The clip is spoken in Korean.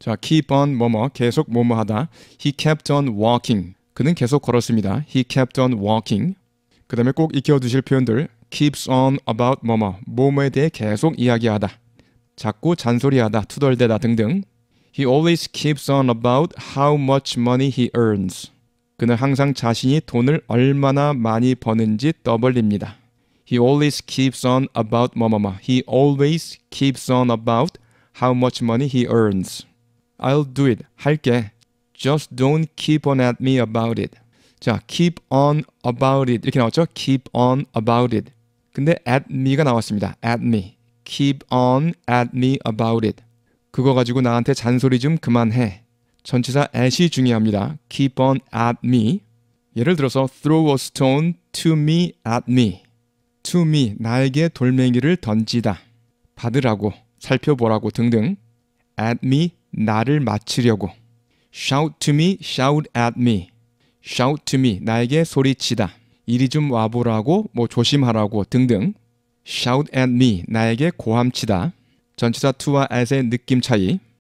자, keep on 뭐뭐 계속 뭐뭐 하다. He kept on walking. 그는 계속 걸었습니다. He kept on walking. 그 다음에 꼭 익혀두실 표현들 keeps on about 뭐뭐 뭐뭐에 대해 계속 이야기하다. 자꾸 잔소리하다, 투덜대다 등등. He always keeps on about how much money he earns. 그는 항상 자신이 돈을 얼마나 많이 버는지 떠벌립니다. He always keeps on about 뭐뭐뭐. He always keeps on about how much money he earns. I'll do it. 할게. Just don't keep on at me about it. 자, keep on about it 이렇게 나왔죠? keep on about it. 근데 at me가 나왔습니다. at me. keep on at me about it. 그거 가지고 나한테 잔소리 좀 그만해. 전치사 at이 중요합니다. keep on at me. 예를 들어서 throw a stone to me at me. to me 나에게 돌멩이를 던지다. 받으라고, 살펴보라고 등등. at me 나를 맞추려고 shout to me, shout at me, shout to me 나에게 소리치다 이리 좀 와보라고 뭐 조심하라고 등등 shout at me 나에게 고함치다 전치사 t 와 at의 느낌 차이